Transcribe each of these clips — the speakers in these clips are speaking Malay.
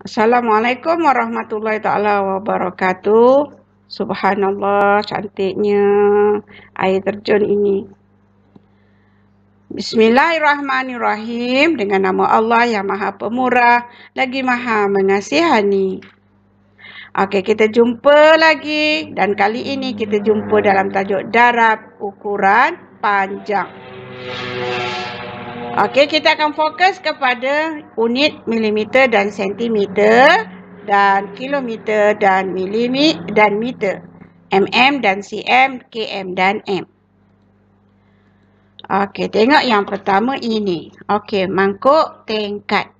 Assalamualaikum warahmatullahi taala wabarakatuh. Subhanallah cantiknya air terjun ini. Bismillahirrahmanirrahim dengan nama Allah yang Maha Pemurah lagi Maha Mengasihani. Okey, kita jumpa lagi dan kali ini kita jumpa dalam tajuk darab ukuran panjang. Okey, kita akan fokus kepada unit milimeter dan sentimeter dan kilometer dan milimeter dan meter. MM dan CM, KM dan M. Okey, tengok yang pertama ini. Okey, mangkuk tingkat.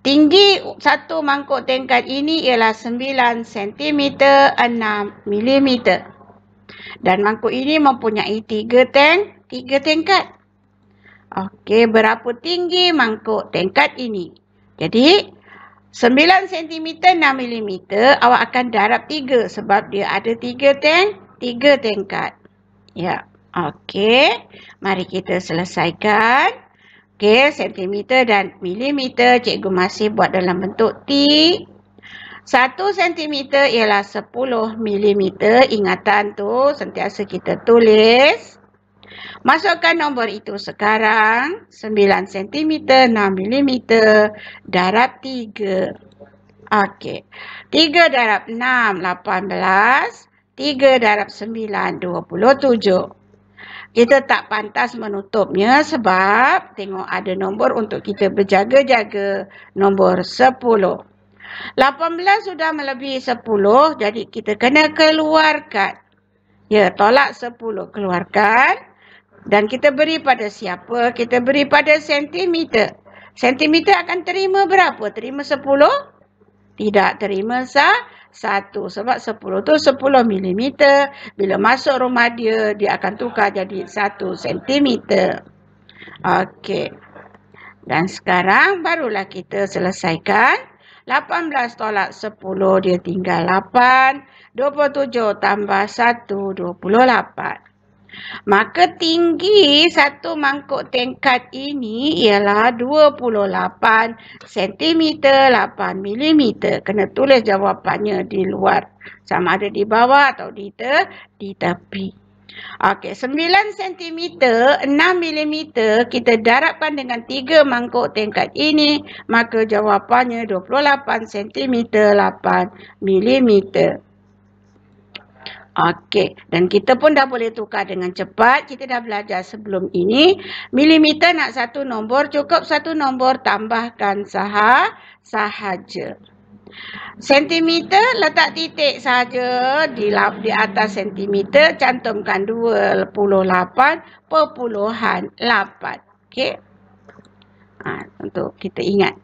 Tinggi satu mangkuk tingkat ini ialah 9 cm 6 mm. Dan mangkuk ini mempunyai tiga tank, tiga tingkat. Okey, berapa tinggi mangkuk tingkat ini? Jadi, 9 cm 6 mm awak akan darab 3 sebab dia ada 3 tank, 3 tingkat. Ya. Okey, mari kita selesaikan. Okey, sentimeter dan milimeter cikgu masih buat dalam bentuk T. 1 sentimeter ialah 10 milimeter. Ingatan tu sentiasa kita tulis. Masukkan nombor itu sekarang. 9 cm, 6 mm, darab 3. Okey. 3 darab 6, 18. 3 darab 9, 27. Kita tak pantas menutupnya sebab tengok ada nombor untuk kita berjaga-jaga. Nombor 10. 18 sudah melebihi 10 jadi kita kena keluarkan. Ya, tolak 10 keluarkan. Dan kita beri pada siapa? Kita beri pada sentimeter. Sentimeter akan terima berapa? Terima 10? Tidak terima sah. Satu. Sebab sepuluh tu sepuluh milimeter. Bila masuk rumah dia, dia akan tukar jadi satu sentimeter. Okey. Dan sekarang barulah kita selesaikan. 18 tolak sepuluh dia tinggal 8. 27 tambah 1, 28. Maka tinggi satu mangkuk tingkat ini ialah 28 cm 8 mm. Kena tulis jawapannya di luar. Sama ada di bawah atau di, te di tepi. Okey, 9 cm 6 mm kita darabkan dengan tiga mangkuk tingkat ini. Maka jawapannya 28 cm 8 mm. Okey, dan kita pun dah boleh tukar dengan cepat. Kita dah belajar sebelum ini. Milimeter nak satu nombor, cukup satu nombor tambahkan sahah sahaja. Sentimeter letak titik sahaja di di atas sentimeter cantumkan 28.8. Okey. Ha, untuk kita ingat.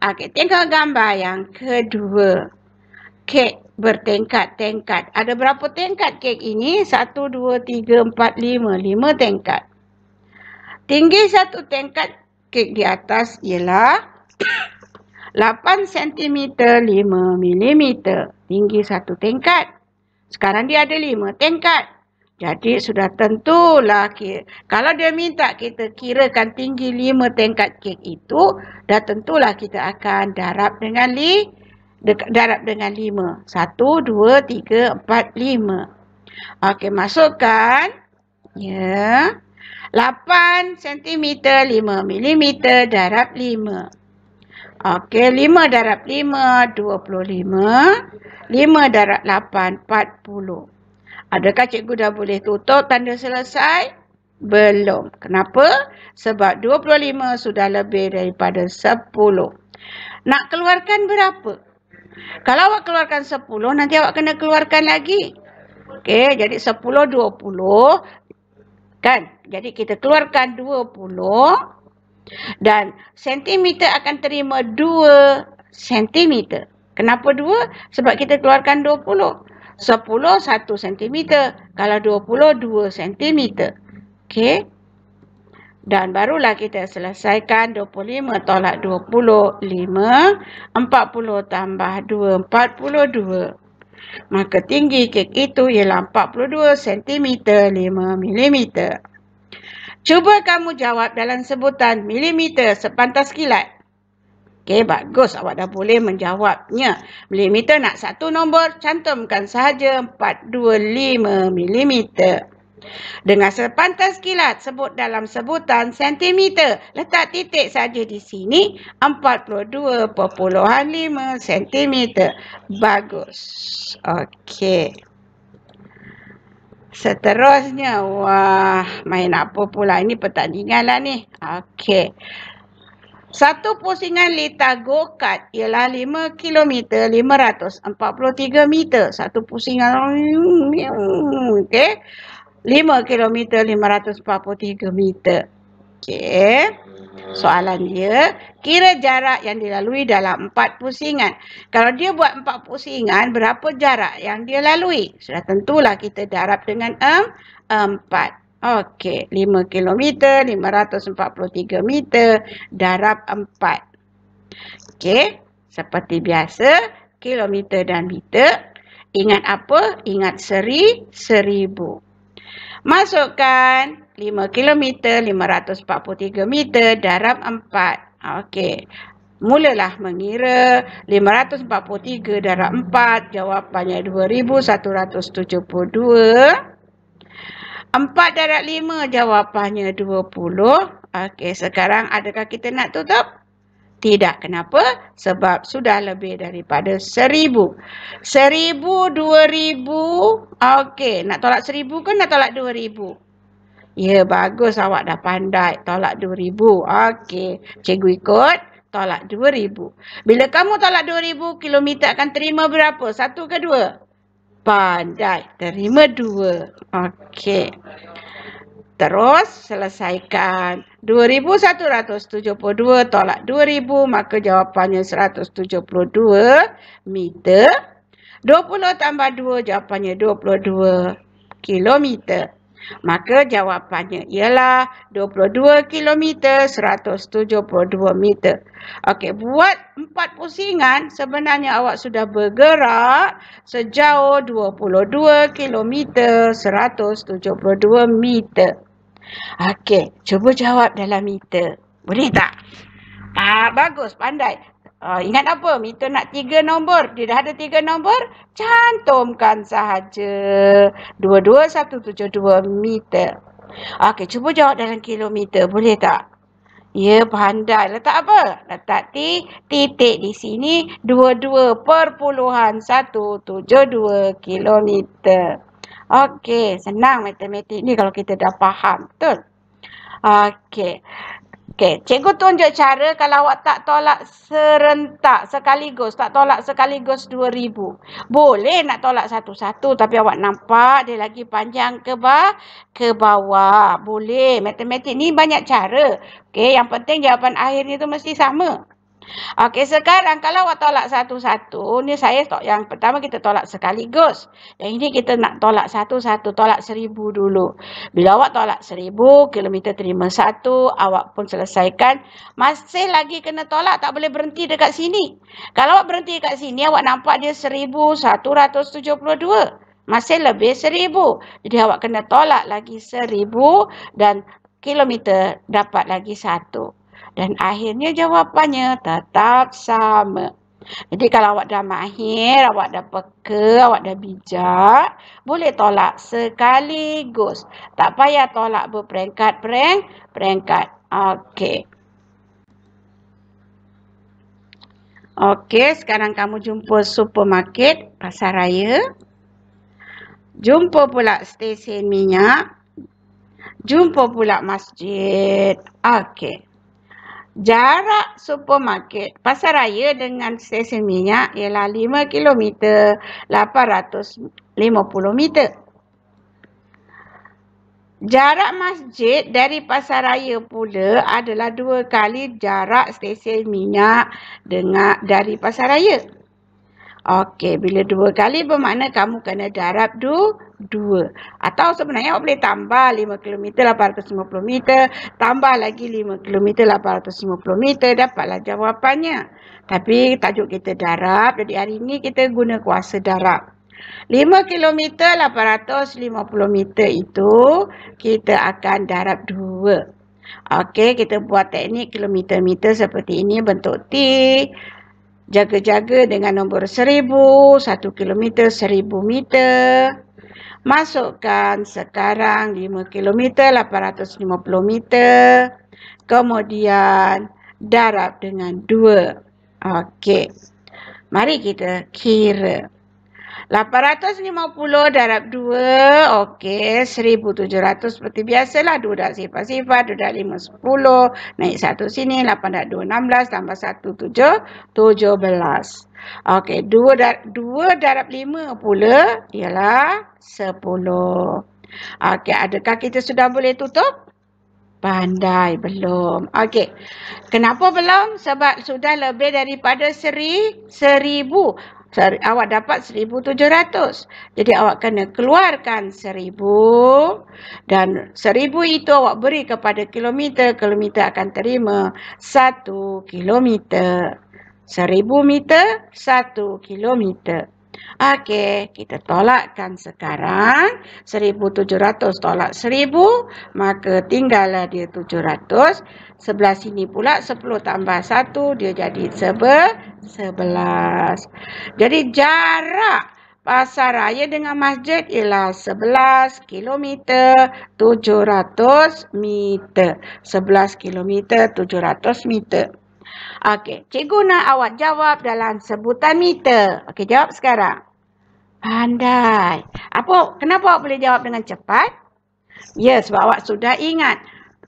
Okey, tengok gambar yang kedua. Okey, bertingkat-tingkat. Ada berapa tingkat kek ini? Satu, dua, tiga, empat, lima. Lima tingkat. Tinggi satu tingkat kek di atas ialah 8 cm 5 mm. Tinggi satu tingkat. Sekarang dia ada lima tingkat. Jadi sudah tentulah kalau dia minta kita kirakan tinggi lima tingkat kek itu, dah tentulah kita akan darab dengan lima dekat darab dengan 5. 1 2 3 4 5. Okey, masukkan ya. 8 cm 5 mm darab 5. Okey, 5 darab 5 25. 5 darab 8 40. Adakah cikgu dah boleh tutup tanda selesai? Belum. Kenapa? Sebab 25 sudah lebih daripada 10. Nak keluarkan berapa? Kalau awak keluarkan 10, nanti awak kena keluarkan lagi. Okey, jadi 10, 20. Kan? Jadi kita keluarkan 20. Dan sentimeter akan terima 2 sentimeter. Kenapa 2? Sebab kita keluarkan 20. 10, 1 sentimeter. Kalau 20, 2 sentimeter. Okey. Dan barulah kita selesaikan 25 tolak 25, 40 tambah 2, 42. Maka tinggi kek itu ialah 42 cm 5 mm. Cuba kamu jawab dalam sebutan milimeter sepantas kilat. Okey, bagus awak dah boleh menjawabnya. Milimeter nak satu nombor, cantumkan sahaja 425 milimeter. Dengan sepantas kilat sebut dalam sebutan sentimeter, letak titik saja di sini 42.5 sentimeter. Bagus. Okey. Seterusnya, wah main apa pula ini pertandingan lah ni. Okey. Satu pusingan litar go-kart ialah 5 km 543 meter. Satu pusingan. Hmm, hmm, hmm, okey. 5 km 543 meter. Okey. Hmm. Soalan dia, kira jarak yang dilalui dalam 4 pusingan. Kalau dia buat 4 pusingan, berapa jarak yang dia lalui? Sudah tentulah kita darab dengan 4. Okey, 5 km, 543 meter, darab 4. Okey, seperti biasa, kilometer dan meter. Ingat apa? Ingat seri, seribu. Masukkan 5 km, 543 meter, darab 4. Okey. Mulalah mengira 543 darab 4. Jawapannya 2172. 4 darab 5 jawapannya 20. Okey, sekarang adakah kita nak tutup? Tidak. Kenapa? Sebab sudah lebih daripada seribu. Seribu, dua ribu. Okey. Nak tolak seribu ke nak tolak dua ribu? Ya, bagus. Awak dah pandai. Tolak dua ribu. Okey. Cikgu ikut. Tolak dua ribu. Bila kamu tolak dua ribu, kilometer akan terima berapa? Satu ke dua? Pandai. Terima dua. Okey. Terus selesaikan 2172 tolak 2000 maka jawapannya 172 meter. 20 tambah 2 jawapannya 22 kilometer. Maka jawapannya ialah 22 kilometer 172 meter. Okey buat empat pusingan sebenarnya awak sudah bergerak sejauh 22 kilometer 172 meter. Okey, cuba jawab dalam meter. Boleh tak? Ah, bagus, pandai. Uh, ingat apa? Meter nak tiga nombor. Dia dah ada tiga nombor. Cantumkan sahaja. dua dua satu tujuh dua meter. Okey, cuba jawab dalam kilometer. Boleh tak? Ya, pandai. Letak apa? Letak ti, titik di sini. dua dua perpuluhan satu tujuh dua kilometer. Okey, senang matematik ni kalau kita dah faham, betul? Okey. Okey, cikgu tunjuk cara kalau awak tak tolak serentak sekaligus, tak tolak sekaligus 2000. Boleh nak tolak satu-satu tapi awak nampak dia lagi panjang ke bawah, ke bawah. Boleh, matematik ni banyak cara. Okey, yang penting jawapan akhir ni tu mesti sama. Okey sekarang kalau awak tolak satu-satu ni saya tok yang pertama kita tolak sekaligus. Yang ini kita nak tolak satu-satu tolak seribu dulu. Bila awak tolak seribu kilometer terima satu awak pun selesaikan. Masih lagi kena tolak tak boleh berhenti dekat sini. Kalau awak berhenti dekat sini awak nampak dia seribu satu ratus tujuh puluh dua. Masih lebih seribu. Jadi awak kena tolak lagi seribu dan kilometer dapat lagi satu dan akhirnya jawapannya tetap sama. Jadi kalau awak dah mahir, awak dah peka, awak dah bijak, boleh tolak sekaligus. Tak payah tolak berperingkat-peringkat. Okey. Okey, sekarang kamu jumpa supermarket pasar raya. Jumpa pula stesen minyak. Jumpa pula masjid. Okey. Jarak supermarket Pasar Raya dengan stesen minyak ialah 5 km 850 meter. Jarak masjid dari Pasar Raya pula adalah dua kali jarak stesen minyak dengan dari Pasar Raya. Okey, bila dua kali bermakna kamu kena darab du, dua. Atau sebenarnya awak boleh tambah 5 km, 850 meter. Tambah lagi 5 km, 850 meter. Dapatlah jawapannya. Tapi tajuk kita darab. Jadi hari ini kita guna kuasa darab. 5 km, 850 meter itu kita akan darab dua. Okey, kita buat teknik kilometer-meter seperti ini. Bentuk T. Jaga-jaga dengan nombor seribu satu kilometer seribu meter. Masukkan sekarang lima kilometer lapan ratus lima puluh meter. Kemudian darab dengan dua. Okey. Mari kita kira. 850 darab 2. Okey. 1700 seperti biasalah. 2 dah sifat-sifat. 2 dah 5, 10. Naik 1 sini. 8 dah 2, 16. Tambah 1, 7. 17. Okey. 2, dar- 2 darab 5 pula ialah 10. Okey. Adakah kita sudah boleh tutup? Pandai belum. Okey. Kenapa belum? Sebab sudah lebih daripada seri, seribu. Sorry, awak dapat 1,700. Jadi awak kena keluarkan 1,000. Dan 1,000 itu awak beri kepada kilometer. Kilometer akan terima 1 kilometer. 1,000 meter, 1 kilometer. Okey, kita tolakkan sekarang 1700 tolak 1000 maka tinggallah dia 700. Sebelah sini pula 10 tambah 1 dia jadi 11. Jadi jarak pasar raya dengan masjid ialah 11 km 700 meter. 11 km 700 meter. Okey, cikgu nak awak jawab dalam sebutan meter. Okey, jawab sekarang. Pandai. Apa, kenapa awak boleh jawab dengan cepat? Ya, yes, sebab awak sudah ingat.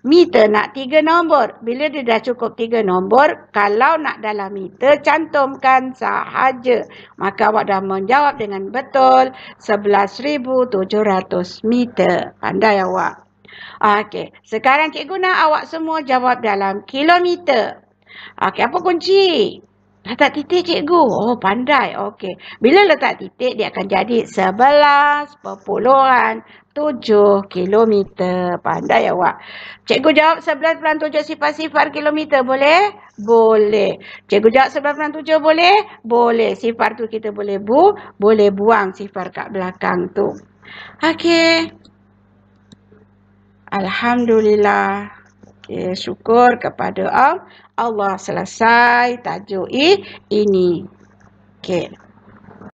Meter nak tiga nombor. Bila dia dah cukup tiga nombor, kalau nak dalam meter, cantumkan sahaja. Maka awak dah menjawab dengan betul 11,700 meter. Pandai awak. Okey, sekarang cikgu nak awak semua jawab dalam kilometer. Okey, apa kunci? Letak titik cikgu. Oh, pandai. Okey. Bila letak titik, dia akan jadi 11.7 kilometer. Pandai awak. Cikgu jawab 11.7 sifar-sifar kilometer boleh? Boleh. Cikgu jawab 11.7 boleh? Boleh. Sifar tu kita boleh bu. Boleh buang sifar kat belakang tu. Okey. Alhamdulillah. Okey, syukur kepada Allah. Allah selesai tajuk ini. okay.